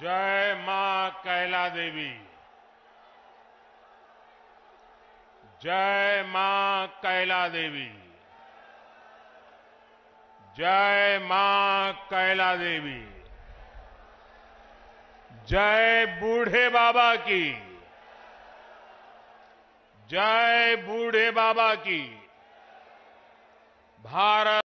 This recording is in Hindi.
जय मां कैला देवी जय मां कैला देवी जय मां कैला देवी जय बूढ़े बाबा की जय बूढ़े बाबा की भारत